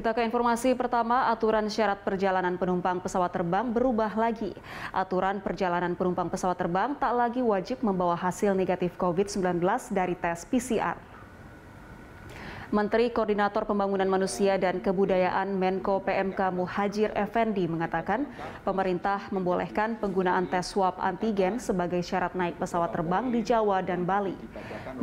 Kita ke informasi pertama, aturan syarat perjalanan penumpang pesawat terbang berubah lagi. Aturan perjalanan penumpang pesawat terbang tak lagi wajib membawa hasil negatif COVID-19 dari tes PCR. Menteri Koordinator Pembangunan Manusia dan Kebudayaan Menko PMK Muhajir Effendi mengatakan pemerintah membolehkan penggunaan tes swab antigen sebagai syarat naik pesawat terbang di Jawa dan Bali.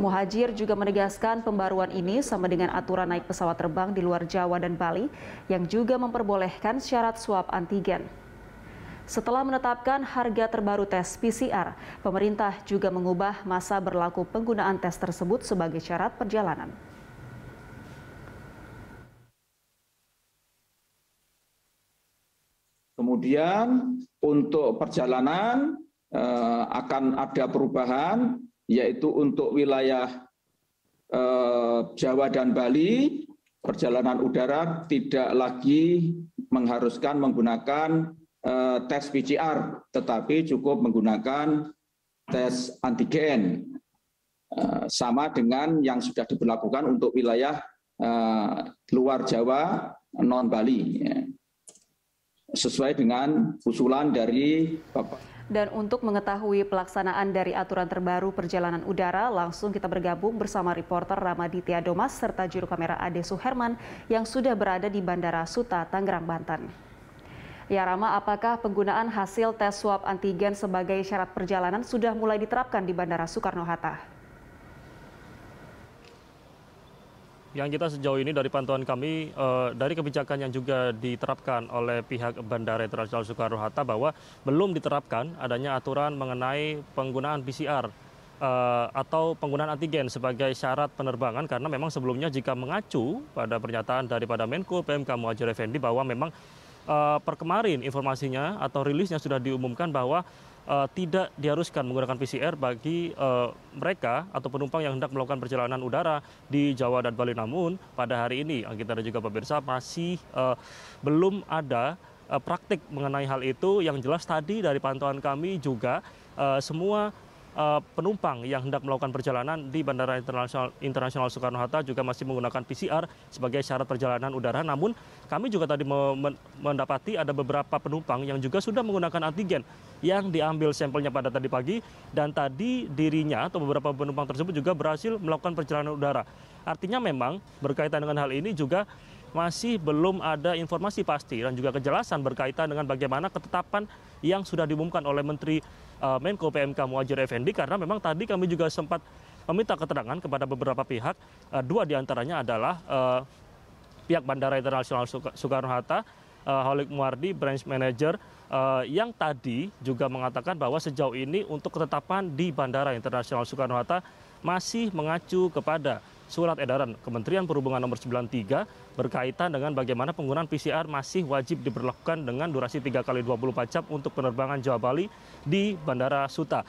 Muhajir juga menegaskan pembaruan ini sama dengan aturan naik pesawat terbang di luar Jawa dan Bali yang juga memperbolehkan syarat swab antigen. Setelah menetapkan harga terbaru tes PCR, pemerintah juga mengubah masa berlaku penggunaan tes tersebut sebagai syarat perjalanan. kemudian untuk perjalanan eh, akan ada perubahan yaitu untuk wilayah eh, Jawa dan Bali perjalanan udara tidak lagi mengharuskan menggunakan eh, tes PCR tetapi cukup menggunakan tes antigen eh, sama dengan yang sudah diberlakukan untuk wilayah eh, luar Jawa non Bali ya sesuai dengan usulan dari Bapak. Dan untuk mengetahui pelaksanaan dari aturan terbaru perjalanan udara, langsung kita bergabung bersama reporter Ramaditya Domas serta juru kamera Ade Suherman yang sudah berada di Bandara Suta, Tangerang, Banten. Ya Rama, apakah penggunaan hasil tes swab antigen sebagai syarat perjalanan sudah mulai diterapkan di Bandara Soekarno-Hatta? yang kita sejauh ini dari pantauan kami uh, dari kebijakan yang juga diterapkan oleh pihak Bandara Internasional Soekarno-Hatta bahwa belum diterapkan adanya aturan mengenai penggunaan PCR uh, eh, atau penggunaan antigen sebagai syarat penerbangan karena memang sebelumnya jika mengacu pada pernyataan daripada Menko PMK Muhajir Effendi bahwa memang uh, eh, perkemarin informasinya atau rilisnya sudah diumumkan bahwa uh, tidak diharuskan menggunakan PCR bagi uh, mereka atau penumpang yang hendak melakukan perjalanan udara di Jawa dan Bali. Namun pada hari ini, kita dan juga pemirsa masih uh, belum ada uh, praktik mengenai hal itu. Yang jelas tadi dari pantauan kami juga uh, semua Eh, penumpang yang hendak melakukan perjalanan di Bandara Internasional, Internasional Soekarno-Hatta juga masih menggunakan PCR sebagai syarat perjalanan udara. Namun kami juga tadi mendapati ada beberapa penumpang yang juga sudah menggunakan antigen yang diambil sampelnya pada tadi pagi dan tadi dirinya atau beberapa penumpang tersebut juga berhasil melakukan perjalanan udara. Artinya memang berkaitan dengan hal ini juga masih belum ada informasi pasti dan juga kejelasan berkaitan dengan bagaimana ketetapan yang sudah diumumkan oleh Menteri uh, Menko PMK Muajir Effendi karena memang tadi kami juga sempat meminta keterangan kepada beberapa pihak. Uh, dua diantaranya adalah uh, pihak Bandara Internasional Soekarno-Hatta, uh, Holik Muardi, Branch Manager, uh, yang tadi juga mengatakan bahwa sejauh ini untuk ketetapan di Bandara Internasional Soekarno-Hatta masih mengacu kepada surat edaran Kementerian Perhubungan nomor 93 berkaitan dengan bagaimana penggunaan PCR masih wajib diberlakukan dengan durasi 3 kali 24 jam untuk penerbangan Jawa Bali di Bandara Suta.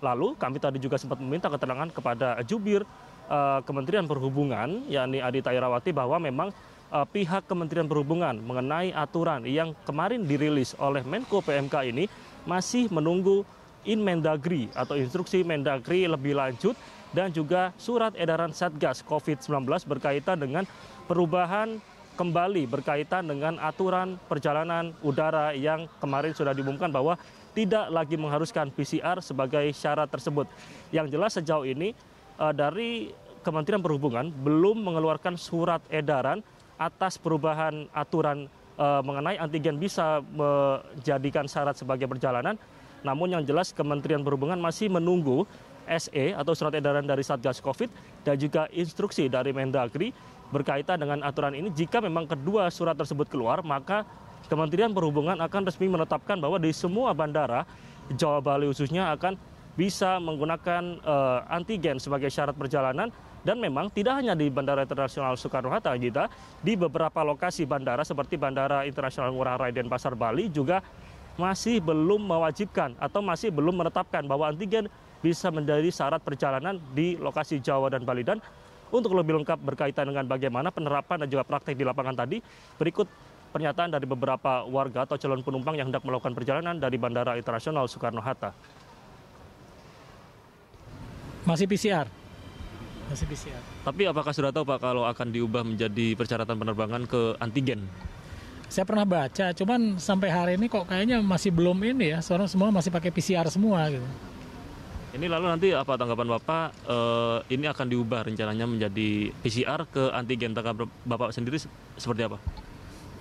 Lalu kami tadi juga sempat meminta keterangan kepada jubir uh, Kementerian Perhubungan yakni Adi Tairawati bahwa memang uh, pihak Kementerian Perhubungan mengenai aturan yang kemarin dirilis oleh Menko PMK ini masih menunggu in Mendagri atau instruksi Mendagri lebih lanjut dan juga surat edaran Satgas COVID-19 berkaitan dengan perubahan kembali berkaitan dengan aturan perjalanan udara yang kemarin sudah diumumkan bahwa tidak lagi mengharuskan PCR sebagai syarat tersebut. Yang jelas sejauh ini eh, dari Kementerian Perhubungan belum mengeluarkan surat edaran atas perubahan aturan eh, mengenai antigen bisa menjadikan syarat sebagai perjalanan. Namun yang jelas Kementerian Perhubungan masih menunggu SE atau surat edaran dari Satgas Covid dan juga instruksi dari Mendagri berkaitan dengan aturan ini jika memang kedua surat tersebut keluar maka Kementerian Perhubungan akan resmi menetapkan bahwa di semua bandara Jawa Bali khususnya akan bisa menggunakan uh, antigen sebagai syarat perjalanan dan memang tidak hanya di Bandara Internasional Soekarno-Hatta kita di beberapa lokasi bandara seperti Bandara Internasional Ngurah Rai dan Pasar Bali juga masih belum mewajibkan atau masih belum menetapkan bahwa antigen bisa menjadi syarat perjalanan di lokasi Jawa dan Bali. Dan untuk lebih lengkap berkaitan dengan bagaimana penerapan dan juga praktek di lapangan tadi, berikut pernyataan dari beberapa warga atau calon penumpang yang hendak melakukan perjalanan dari Bandara Internasional Soekarno-Hatta. Masih PCR? Masih PCR. Tapi apakah sudah tahu Pak kalau akan diubah menjadi persyaratan penerbangan ke antigen? Saya pernah baca, cuman sampai hari ini kok kayaknya masih belum ini ya, soalnya semua masih pakai PCR semua gitu. Ini lalu nanti apa tanggapan Bapak eh, ini akan diubah rencananya menjadi PCR ke antigen tangkap Bapak sendiri seperti apa?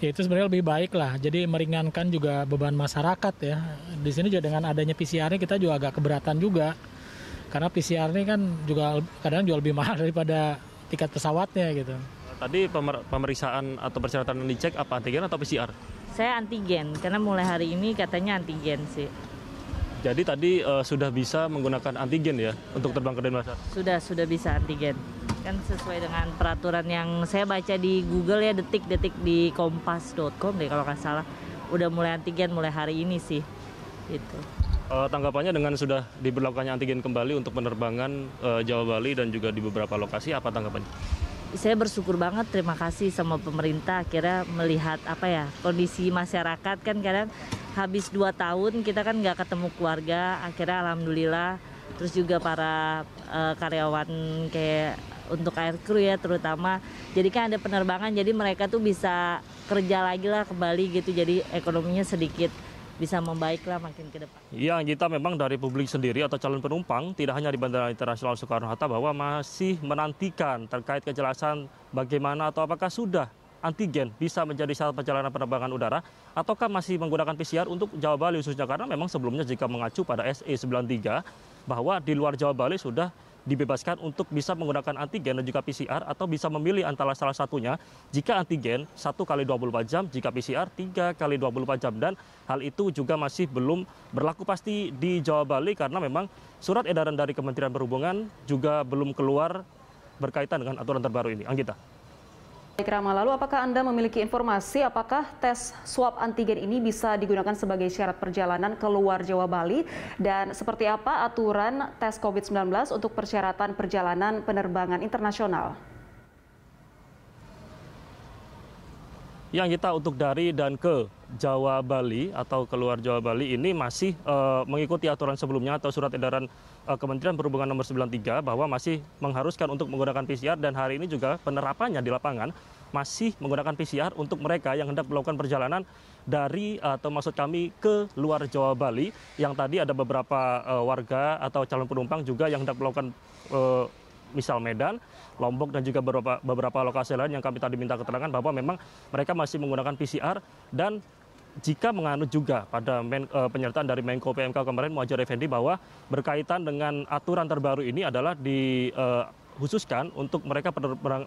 Ya itu sebenarnya lebih baik lah. Jadi meringankan juga beban masyarakat ya. Di sini juga dengan adanya PCR ini kita juga agak keberatan juga. Karena PCR ini kan juga kadang jual lebih mahal daripada tiket pesawatnya gitu. Tadi pemer pemeriksaan atau persyaratan yang dicek apa antigen atau PCR? Saya antigen karena mulai hari ini katanya antigen sih. Jadi tadi uh, sudah bisa menggunakan antigen ya untuk terbang ke Denpasar? Sudah, sudah bisa antigen. Kan sesuai dengan peraturan yang saya baca di Google ya detik-detik di kompas.com deh kalau nggak salah. Udah mulai antigen mulai hari ini sih. Gitu. Uh, tanggapannya dengan sudah diberlakukannya antigen kembali untuk penerbangan uh, Jawa Bali dan juga di beberapa lokasi apa tanggapannya? saya bersyukur banget terima kasih sama pemerintah akhirnya melihat apa ya kondisi masyarakat kan kadang habis 2 tahun kita kan nggak ketemu keluarga akhirnya alhamdulillah terus juga para uh, karyawan kayak untuk air crew ya terutama jadi kan ada penerbangan jadi mereka tuh bisa kerja lagi lah kembali gitu jadi ekonominya sedikit bisa membaik lah makin ke depan. Iya, kita memang dari publik sendiri atau calon penumpang tidak hanya di Bandara Internasional Soekarno-Hatta bahwa masih menantikan terkait kejelasan bagaimana atau apakah sudah antigen bisa menjadi syarat perjalanan penerbangan udara ataukah masih menggunakan PCR untuk Jawa Bali khususnya karena memang sebelumnya jika mengacu pada e SE 93 bahwa di luar Jawa Bali sudah dibebaskan untuk bisa menggunakan antigen dan juga PCR atau bisa memilih antara salah satunya jika antigen 1 kali 24 jam, jika PCR 3 kali 24 jam dan hal itu juga masih belum berlaku pasti di Jawa Bali karena memang surat edaran dari Kementerian Perhubungan juga belum keluar berkaitan dengan aturan terbaru ini. Anggita. Rama, lalu apakah Anda memiliki informasi apakah tes swab antigen ini bisa digunakan sebagai syarat perjalanan ke luar Jawa Bali dan seperti apa aturan tes COVID-19 untuk persyaratan perjalanan penerbangan internasional? yang kita untuk dari dan ke Jawa Bali atau keluar Jawa Bali ini masih uh, mengikuti aturan sebelumnya atau surat edaran uh, Kementerian Perhubungan nomor 93 bahwa masih mengharuskan untuk menggunakan PCR dan hari ini juga penerapannya di lapangan masih menggunakan PCR untuk mereka yang hendak melakukan perjalanan dari eh, atau maksud kami ke luar Jawa Bali yang tadi ada beberapa uh, warga atau calon penumpang juga yang hendak melakukan uh, misal Medan, Lombok dan juga beberapa, beberapa lokasi lain yang kami tadi minta keterangan bahwa memang mereka masih menggunakan PCR dan jika menganut juga pada men, e, eh, penyertaan dari Menko PMK kemarin Muhajir Effendi bahwa berkaitan dengan aturan terbaru ini adalah dikhususkan eh, e, untuk mereka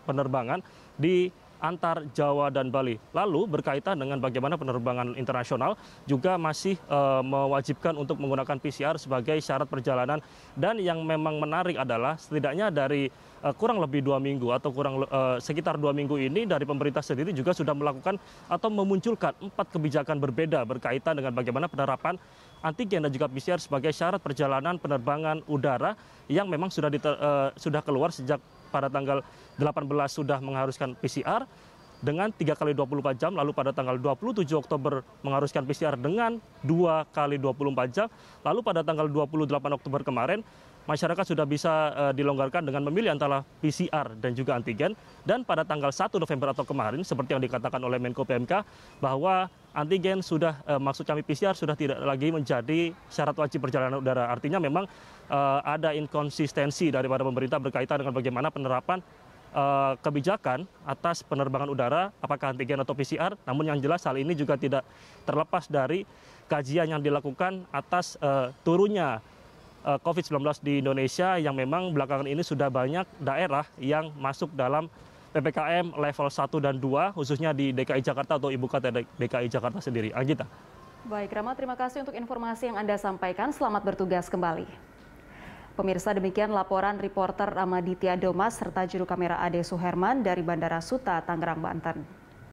penerbangan di antar Jawa dan Bali. Lalu berkaitan dengan bagaimana penerbangan internasional juga masih e, mewajibkan untuk menggunakan PCR sebagai syarat perjalanan dan yang memang menarik adalah setidaknya dari e, kurang lebih dua minggu atau kurang e, sekitar dua minggu ini dari pemerintah sendiri juga sudah melakukan atau memunculkan empat kebijakan berbeda berkaitan dengan bagaimana penerapan antigen dan juga PCR sebagai syarat perjalanan penerbangan udara yang memang sudah diter, uh, sudah keluar sejak pada tanggal 18 sudah mengharuskan PCR dengan 3 kali 24 jam, lalu pada tanggal 27 Oktober mengharuskan PCR dengan 2 kali 24 jam, lalu pada tanggal 28 Oktober kemarin masyarakat sudah bisa uh, dilonggarkan dengan memilih antara PCR dan juga antigen. Dan pada tanggal 1 November atau kemarin, seperti yang dikatakan oleh Menko PMK, bahwa antigen sudah, uh, maksud kami PCR sudah tidak lagi menjadi syarat wajib perjalanan udara. Artinya memang uh, ada inkonsistensi daripada pemerintah berkaitan dengan bagaimana penerapan uh, kebijakan atas penerbangan udara, apakah antigen atau PCR. Namun yang jelas hal ini juga tidak terlepas dari kajian yang dilakukan atas uh, turunnya uh, COVID-19 di Indonesia yang memang belakangan ini sudah banyak daerah yang masuk dalam PPKM level 1 dan 2, khususnya di DKI Jakarta atau Ibu Kota DKI Jakarta sendiri. Anggita. Baik, Rama, terima kasih untuk informasi yang Anda sampaikan. Selamat bertugas kembali. Pemirsa demikian laporan reporter Ramaditya Domas serta juru kamera Ade Suherman dari Bandara Suta, Tangerang, Banten.